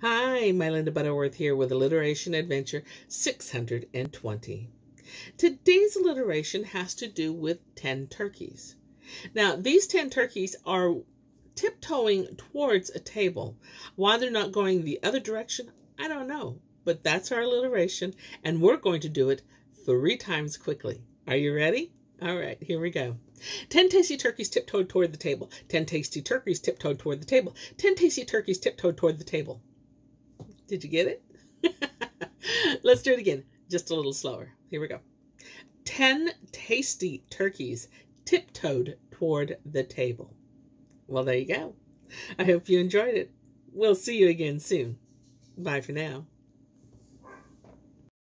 Hi, Linda Butterworth here with Alliteration Adventure 620. Today's alliteration has to do with 10 turkeys. Now, these 10 turkeys are tiptoeing towards a table. Why they're not going the other direction, I don't know. But that's our alliteration, and we're going to do it three times quickly. Are you ready? All right, here we go. Ten tasty turkeys tiptoed toward the table. Ten tasty turkeys tiptoed toward the table. Ten tasty turkeys tiptoed toward the table. Did you get it? Let's do it again, just a little slower. Here we go. 10 tasty turkeys tiptoed toward the table. Well, there you go. I hope you enjoyed it. We'll see you again soon. Bye for now.